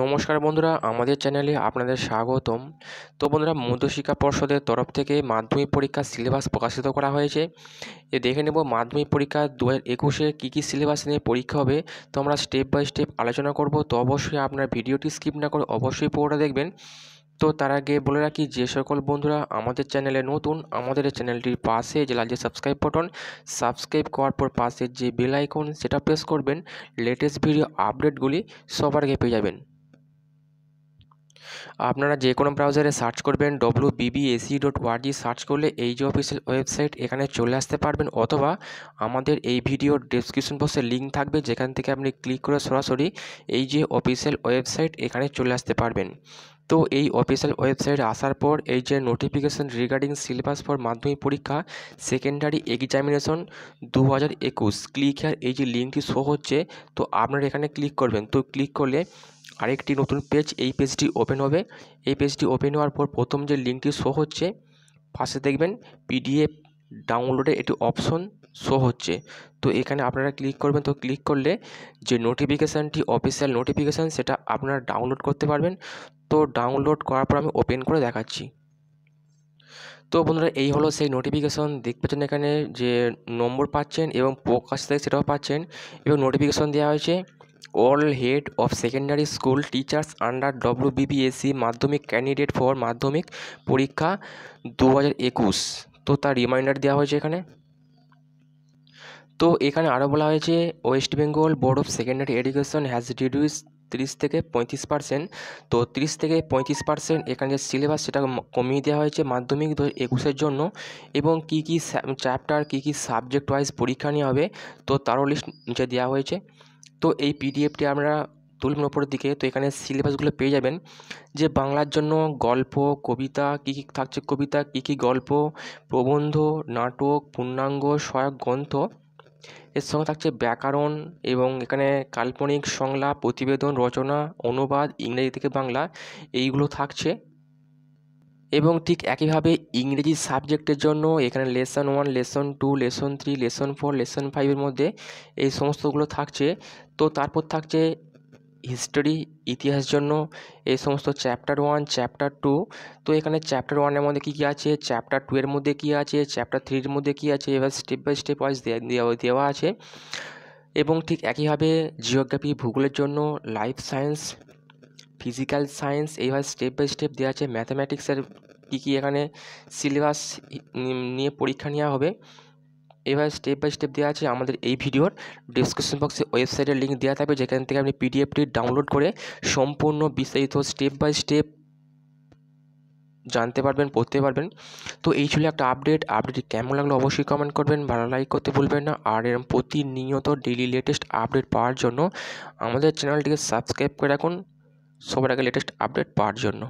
নমস্কার বন্ধুরা আমাদের চ্যানেলে আপনাদের স্বাগতম তো বন্ধুরা মধ্যশিক্ষা পর্ষদের তরফ থেকে মাধ্যমিক পরীক্ষার সিলেবাস প্রকাশিত করা হয়েছে এ দেখে নেব মাধ্যমিক পরীক্ষা দু হাজার একুশে কী কী সিলেবাস নিয়ে পরীক্ষা হবে তো আমরা স্টেপ বাই স্টেপ আলোচনা করব তো অবশ্যই আপনার ভিডিওটি স্কিপ না করে অবশ্যই পুরোটা দেখবেন তো তার আগে বলে রাখি যে সকল বন্ধুরা আমাদের চ্যানেলে নতুন আমাদের চ্যানেলটির পাশে যে লাল যে সাবস্ক্রাইব বাটন সাবস্ক্রাইব করার পর পাশে যে বেল আইকন সেটা প্রেস করবেন লেটেস্ট ভিডিও আপডেটগুলি সবার আগে পেয়ে যাবেন আপনারা যে কোনো ব্রাউজারে সার্চ করবেন ডব্লু বিবিএসি সার্চ করলে এই যে অফিসিয়াল ওয়েবসাইট এখানে চলে আসতে পারবেন অথবা আমাদের এই ভিডিওর ডেসক্রিপশন বক্সে লিঙ্ক থাকবে যেখান থেকে আপনি ক্লিক করে সরাসরি এই যে অফিসিয়াল ওয়েবসাইট এখানে চলে আসতে পারবেন তো এই অফিসিয়াল ওয়েবসাইটে আসার পর এই যে notification regarding syllabus for Madhyamik পরীক্ষা সেকেন্ডারি এক্সামিনেশন দু হাজার একুশ ক্লিক হেয়ার এই যে লিঙ্কটি শো হচ্ছে তো আপনারা এখানে ক্লিক করবেন তো ক্লিক করলে আরেকটি নতুন পেজ এই পেজটি ওপেন হবে এই পেজটি ওপেন হওয়ার পর প্রথম যে লিঙ্কটি শো হচ্ছে পাশে দেখবেন পিডিএফ ডাউনলোডের একটি অপশন শো হচ্ছে তো এখানে আপনারা ক্লিক করবেন তো ক্লিক করলে যে নোটিফিকেশানটি অফিসিয়াল নোটিফিকেশান সেটা আপনারা ডাউনলোড করতে পারবেন তো ডাউনলোড করার পর আমি ওপেন করে দেখাচ্ছি তো বন্ধুরা এই হলো সেই নোটিফিকেশন দেখতে পাচ্ছেন এখানে যে নম্বর পাচ্ছেন এবং প্রকাশ তারিখ সেটাও পাচ্ছেন এবং নোটিফিকেশন দেওয়া হয়েছে all head of secondary school teachers under W BBSE Madhyamik candidate for Madhyamik পরীক্ষা দু তো তার রিমাইন্ডার দেওয়া হয়েছে এখানে তো এখানে আরও বলা হয়েছে West Bengal Board of Secondary Education has reduce তিরিশ থেকে পঁয়ত্রিশ পার্সেন্ট তো তিরিশ থেকে পঁয়ত্রিশ পার্সেন্ট এখানে যে সিলেবাস সেটা কমিয়ে দেওয়া হয়েছে মাধ্যমিক দু একুশের জন্য এবং কী কী চ্যাপ্টার কী কী সাবজেক্ট ওয়াইজ পরীক্ষা নেওয়া হবে তো তারও লিস্ট নিচে দেওয়া হয়েছে তো এই পিডিএফটি আমরা তুলবেন ওপরের দিকে তো এখানে সিলেবাসগুলো পেয়ে যাবেন যে বাংলার জন্য গল্প কবিতা কী কী থাকছে কবিতা কী কী গল্প প্রবন্ধ নাটক পূর্ণাঙ্গ সহায়ক গ্রন্থ এর সঙ্গে থাকছে ব্যাকরণ এবং এখানে কাল্পনিক সংলাপ প্রতিবেদন রচনা অনুবাদ ইংরেজি থেকে বাংলা এইগুলো থাকছে এবং ঠিক একইভাবে ইংরেজি সাবজেক্টের জন্য এখানে lesson one lesson two lesson three lesson four lesson ফাইভের মধ্যে এই সমস্তগুলো থাকছে তো তারপর থাকছে হিস্টোরি ইতিহাস জন্য এই সমস্ত চ্যাপ্টার ওয়ান চ্যাপ্টার টু তো এখানে চ্যাপ্টার ওয়ানের মধ্যে কী কী আছে চ্যাপ্টার টু এর মধ্যে কী আছে চ্যাপ্টার থ্রির মধ্যে কী আছে এবার স্টেপ বাই স্টেপ ওয়াইজ দেওয়া আছে এবং ঠিক একইভাবে জিওগ্রাফি ভূগোলের জন্য লাইফ সায়েন্স ফিজিক্যাল সায়েন্স এইভাবে স্টেপ বাই স্টেপ দেওয়া আছে ম্যাথামেটিক্সের কী কী এখানে সিলেবাস নিয়ে পরীক্ষা নেওয়া হবে এভাবে স্টেপ বাই স্টেপ দেওয়া আছে আমাদের এই ভিডিওর ডিসক্রিপশন বক্সে ওয়েবসাইটের লিঙ্ক দেওয়া থাকবে যেখান থেকে আপনি পিডিএফটি ডাউনলোড করে সম্পূর্ণ বিস্তারিত স্টেপ বাই স্টেপ জানতে পারবেন পড়তে পারবেন তো এই ছিল একটা আপডেট আপডেট কেমন লাগলো অবশ্যই কমেন্ট করবেন ভালো লাইক করতে ভুলবেন না আর এরম প্রতিনিয়ত ডেলি লেটেস্ট আপডেট পাওয়ার জন্য আমাদের চ্যানেলটিকে সাবস্ক্রাইব করে রাখুন সবার আগে লেটেস্ট আপডেট পাওয়ার জন্য